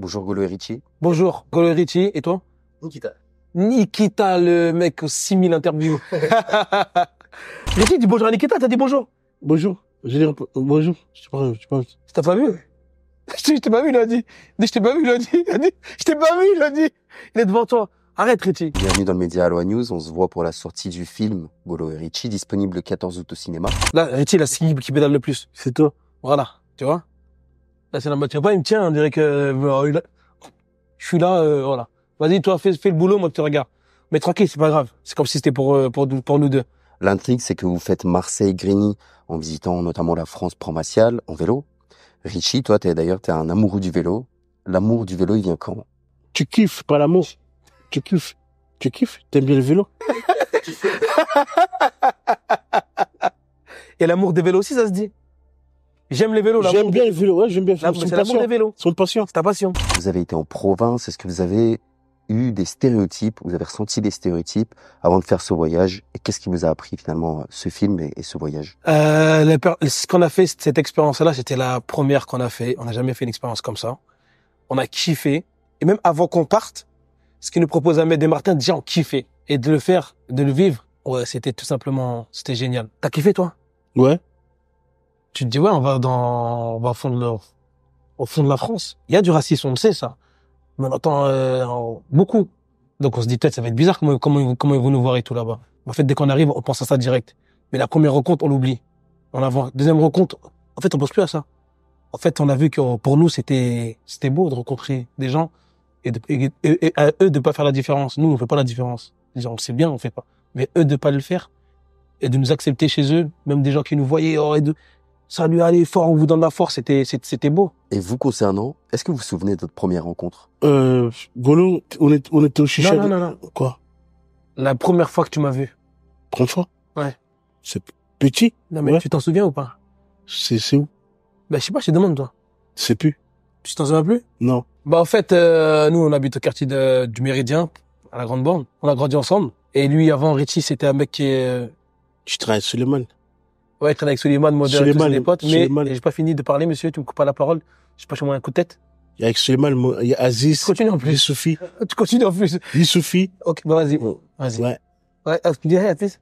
Bonjour Golo Ricci. Bonjour Golo Ricci, et toi Nikita. Nikita, le mec aux 6000 interviews. Ricci dis bonjour à Nikita, t'as dit bonjour Bonjour. Je dis euh, bonjour. Je sais pas, je sais pas. T'as pas vu Je t'ai pas vu, il a dit. Je t'ai pas vu, il a dit. Je t'ai pas vu, il a dit. Il est devant toi. Arrête, Richie. Bienvenue dans le Média Aloha News. On se voit pour la sortie du film Golo et Richie, disponible le 14 août au cinéma. Là, Richie, la cible qui pédale le plus, c'est toi. Voilà, tu vois Là, c'est la matière il me tient, on dirait que euh, je suis là, euh, voilà. Vas-y, toi, fais, fais, le boulot, moi, je te regarde. Mais tranquille, c'est pas grave. C'est comme si c'était pour, euh, pour, pour nous deux. L'intrigue, c'est que vous faites Marseille-Grigny en visitant notamment la France Promatiale en vélo. Richie, toi, t'es d'ailleurs, t'es un amoureux du vélo. L'amour du vélo, il vient quand Tu kiffes, pas l'amour. Tu kiffes. Tu kiffes T'aimes bien le vélo Et l'amour des vélos aussi, ça se dit J'aime les vélos, là. J'aime bien les vélos, ouais, j'aime bien les C'est C'est passion. C'est ta passion. Vous avez été en province, est-ce que vous avez eu des stéréotypes, vous avez ressenti des stéréotypes avant de faire ce voyage et qu'est-ce qui vous a appris finalement ce film et, ce voyage euh, Ce qu'on a fait, cette expérience-là, c'était la première qu'on a fait. On n'a jamais fait une expérience comme ça. On a kiffé. Et même avant qu'on parte, ce qu'il nous propose Ahmed et Martin, déjà on kiffait. Et de le faire, de le vivre, ouais, c'était tout simplement, c'était génial. T'as kiffé toi Ouais tu te dis ouais, on va dans, on va au fond de au fond de la France. Il y a du racisme, on le sait ça. Mais on entend euh, beaucoup. Donc on se dit peut-être ça va être bizarre comment ils vont nous voir et tout là-bas. En fait, dès qu'on arrive, on pense à ça direct. Mais la première rencontre, on l'oublie. On avance. Deuxième rencontre, en fait, on pense plus à ça. En fait, on a vu que pour nous, c'était c'était beau de rencontrer des gens et, à eux de pas faire la différence. Nous, on fait pas la différence. on le sait bien, on fait pas. Mais eux de pas le faire et de nous accepter chez eux, même des gens qui nous voyaient, auraient oh, et de, ça lui allait fort, on vous donne la force, c'était, c'était beau. Et vous concernant, est-ce que vous vous souvenez de votre première rencontre euh, Golo, on, était au chicha. Non, non, non, Quoi La première fois que tu m'as vu. Première fois Ouais. C'est petit Non, mais tu t'en souviens ou pas C'est, où Ben, je sais pas, je te demande, toi. C'est plus. Tu t'en souviens plus Non. Bah, en fait, euh, nous, on habite au quartier du Méridien, à la Grande Borne. On a grandi ensemble. Et lui, avant, Richie, c'était un mec qui euh, Tu travailles mal. Ouais, je avec Suleiman, moi et tous les potes. Mais j'ai pas fini de parler, monsieur. Tu me coupes pas la parole. Je sais pas, moi un coup de tête. Il y a avec Suleiman, il y a Aziz. il en plus. Tu continues en plus. Youssoufi. Ok, bah vas-y. Vas-y. Ouais. Ouais, ah, tu dirais Aziz.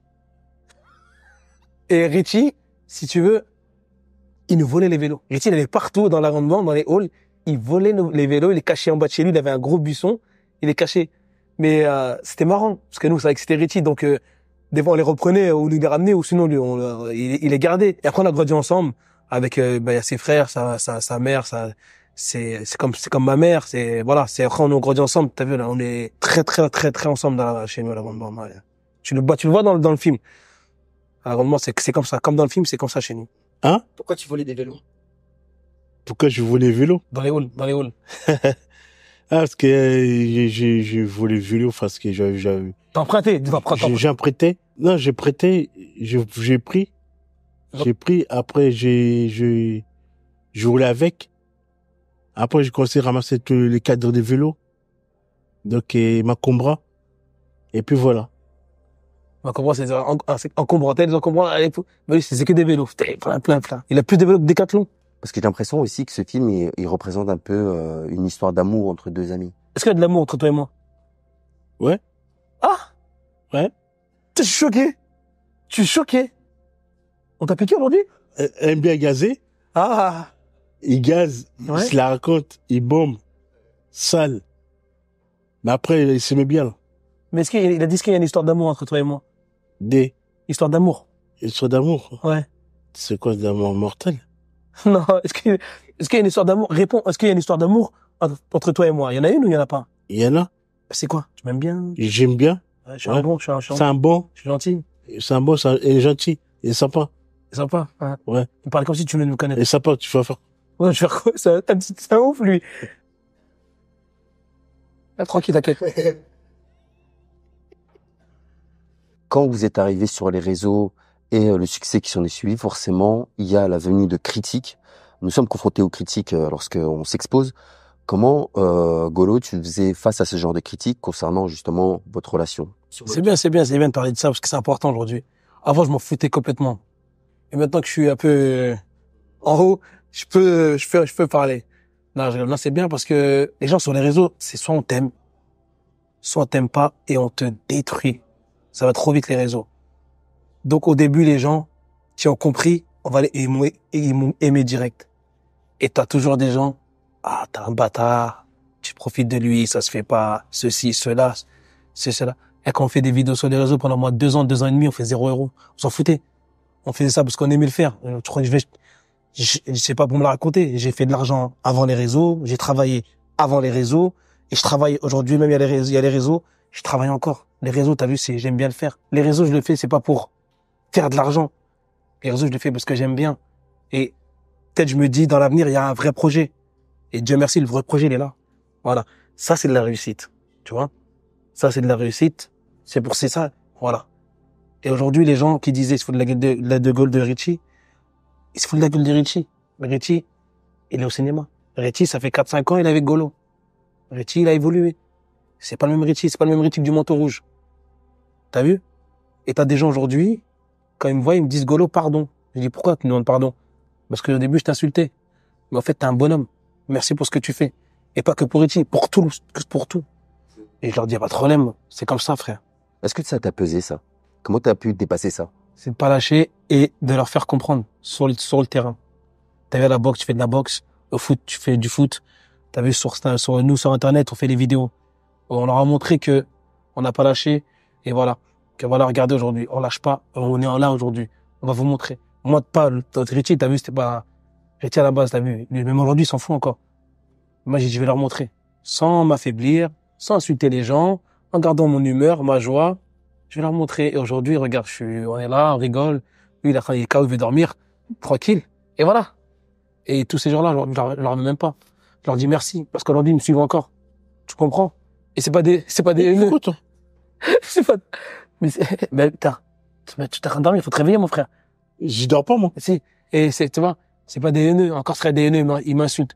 Et Richie, si tu veux, il nous volait les vélos. Richie, il allait partout dans l'arrondissement, dans les halls. Il volait nos, les vélos, il les cachait en bas de chez lui. Il avait un gros buisson. Il les cachait. Mais euh, c'était marrant parce que nous, c'est vrai que c'était Richie, donc euh, des fois, on les reprenait ou on les ramenait, ou sinon, lui, on, il, il, les Et après, on a grandi ensemble avec euh, bah, ses frères, sa, sa, sa mère, sa, c'est c'est comme c'est comme ma mère c'est voilà c'est après on a grandi ensemble as vu là on est très très très très ensemble dans la, chez nous la grande tu le vois tu vois dans le dans le film Alors, grande c'est c'est comme ça comme dans le film c'est comme ça chez nous hein pourquoi tu volais des vélos pourquoi je volais des vélos dans les halls dans les halls Ah, parce que euh, j'ai, j'ai volé vélo parce que j'ai... j'ai T'as emprunté, J'ai, j'ai emprunté. Non, j'ai prêté, j'ai, pris. J'ai pris, après, j'ai, j'ai, j'ai roulé avec. Après, j'ai commencé à ramasser tous les cadres de vélo. Donc, et ma Combra. Et puis voilà. Ma Combra, c'est, en, en, en Combra, t'as des Mais c'est que des vélos. Plein, plein, plein. Il a plus de vélos que des longs parce que j'ai l'impression aussi que ce film, il, représente un peu euh, une histoire d'amour entre deux amis. Est-ce qu'il y a de l'amour entre toi et moi Ouais. Ah Ouais. T'es choqué. Tu es choqué. On t'a piqué aujourd'hui Elle aime bien gazer. Ah Il gaze, ouais. il se la raconte, il bombe, sale. Mais après, il s'aimait bien. Là. Mais est-ce qu'il a dit qu'il y a une histoire d'amour entre toi et moi Des. Histoire d'amour. Histoire d'amour Ouais. C'est quoi d'amour mortel Non, est-ce qu'il est qu y a une histoire d'amour Réponds, est-ce qu'il y a une histoire d'amour entre toi et moi Il y en a une ou il n'y en a pas Il y en a. C'est quoi Tu m'aimes bien J'aime bien. Ouais, je suis un bon, je suis un, C'est un bon. Je suis gentil. C'est un bon, c'est il est gentil, il est sympa. sympa, ouais. ouais. Il parle comme si tu venais de me connaître. Il est sympa, tu vas faire. Ouais, je vais faire quoi C'est un, un ouf, lui. Ah, tranquille, t'inquiète. Quand vous êtes arrivé sur les réseaux, et euh, le succès qui s'en est suivi, forcément, il y a la venue de critiques. Nous sommes confrontés aux critiques euh, lorsqu'on s'expose. Comment, euh, Golo, tu faisais face à ce genre de critiques concernant justement votre relation C'est bien, c'est bien, c'est bien de parler de ça parce que c'est important aujourd'hui. Avant, je m'en foutais complètement. Et maintenant que je suis un peu euh, en haut, je peux, je peux, je peux parler. Non, non c'est bien parce que les gens sur les réseaux, c'est soit on t'aime, soit on t'aime pas et on te détruit. Ça va trop vite les réseaux. Donc au début, les gens qui ont compris, on va les aimer, aimer, aimer direct. Et t'as toujours des gens, ah, t'es un bâtard, tu profites de lui, ça se fait pas, ceci, cela, c'est cela. Et quand on fait des vidéos sur les réseaux pendant moins deux ans, deux ans et demi, on fait zéro euro. On s'en foutait. On faisait ça parce qu'on aimait le faire. Je euh, crois je vais, je, sais pas pour me le raconter. J'ai fait de l'argent avant les réseaux, j'ai travaillé avant les réseaux, et je travaille aujourd'hui même, il y a les réseaux, il y a les réseaux, je travaille encore. Les réseaux, t'as vu, c'est, j'aime bien le faire. Les réseaux, je le fais, c'est pas pour faire de l'argent. Et réseaux, je le fais parce que j'aime bien. Et peut-être je me dis, dans l'avenir, il y a un vrai projet. Et Dieu merci, le vrai projet, il est là. Voilà. Ça, c'est de la réussite. Tu vois? Ça, c'est de la réussite. C'est pour c'est ça. Voilà. Et aujourd'hui, les gens qui disaient, il se de la gueule de, de, de Richie, se de la gueule de Richie. Richie, il est au cinéma. Richie, ça fait 4-5 ans, il est avec Golo. Richie, il a évolué. C'est pas le même Richie, c'est pas le même Richie que du manteau rouge. T'as vu? Et t'as des gens aujourd'hui quand ils me voient, ils me disent Golo, pardon. Je dis pourquoi tu me demandes pardon Parce qu'au début, je t'insultais. Mais en fait, t'es un bonhomme. Merci pour ce que tu fais. Et pas que pour ici, pour tout, pour tout. Et je leur dis, pas de problème, c'est comme ça, frère. Est-ce que ça t'a pesé, ça Comment t'as pu dépasser ça C'est de pas lâcher et de leur faire comprendre sur le, sur le terrain. T'as vu à la boxe, tu fais de la boxe. Au foot, tu fais du foot. T'as vu sur, sur nous, sur Internet, on fait des vidéos. On leur a montré que on n'a pas lâché. Et voilà que voilà, regardez aujourd'hui, on lâche pas, on est en là aujourd'hui. On va vous montrer. Moi, pas, Richie, t'as vu, c'était pas, Richie à la base, t'as vu. Même aujourd'hui, ils s'en fout encore. Moi, je vais leur montrer. Sans m'affaiblir, sans insulter les gens, en gardant mon humeur, ma joie. Je vais leur montrer. Et aujourd'hui, regarde, je suis, on est là, on rigole. Lui, il a, il est KO, il veut dormir. Tranquille. Et voilà. Et tous ces gens-là, je leur, je leur même pas. Je leur dis merci. Parce qu'aujourd'hui, ils me suivent encore. Tu comprends? Et c'est pas des, c'est pas des, c'est pas, mais ben, putain, tu t'es rendormi, il faut te réveiller, mon frère. J'y dors pas, moi. Si. Et c'est, tu vois, c'est pas des haineux. Encore serait des haineux, mais ils m'insultent.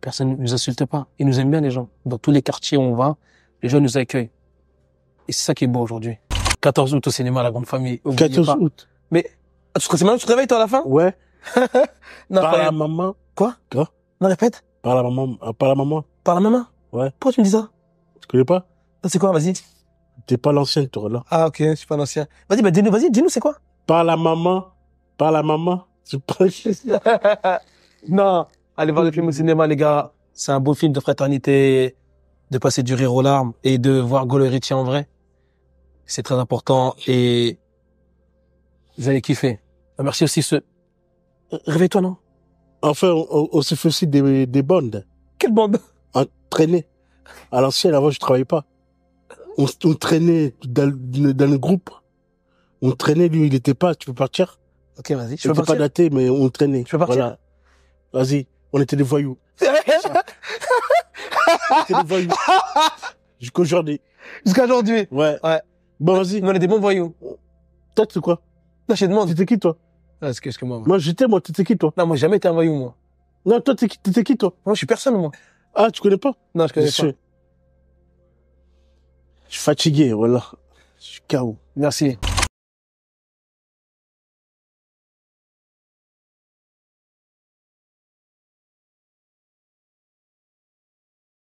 Personne ne nous insulte pas. Ils nous aiment bien, les gens. Dans tous les quartiers où on va, les gens nous accueillent. Et c'est ça qui est beau aujourd'hui. 14 août au cinéma, la grande famille. 14 août. Mais, ah, tu te réveilles, tu te réveilles, toi, à la fin? Ouais. non, par, la maman. Quoi? Quoi? Non, répète. Par la maman, euh, par la maman. Par la maman? Ouais. Pourquoi tu me dis ça? Tu connais pas? C'est quoi, vas-y. T'es pas l'ancien, toi, là. Ah, ok, je suis pas l'ancien. Vas-y, bah, dis-nous, vas-y, dis-nous, c'est quoi? Par la maman. Par la maman. pas Non. Allez voir le film au cinéma, les gars. C'est un beau film de fraternité, de passer du rire aux larmes et de voir Goleriti en vrai. C'est très important et vous allez kiffer. Ah, merci aussi ce... Réveille-toi, non? Enfin, on, se fait aussi des, des bandes. Quelle bande? Entraîner. À l'ancienne, avant, je travaillais pas on, traînait dans, le groupe. On traînait, lui, il était pas, tu peux partir. Ok, vas-y. Je peux pas daté, mais on traînait. Tu peux partir. Voilà. Vas-y. On était des voyous. on était des voyous. Jusqu'à aujourd'hui. Jusqu'à aujourd'hui. Ouais. Ouais. Bon, vas-y. On était des bons voyous. Toi, tu quoi? Non, je te demande. T'étais qui, toi? Ah, excuse moi. Moi, moi j'étais, moi, t'étais qui, toi? Non, moi, jamais été un voyou, moi. Non, toi, t'étais qui, toi? Moi, je suis personne, moi. Ah, tu connais pas? Non, je connais pas. Je suis fatigué, voilà. Je suis KO. Merci.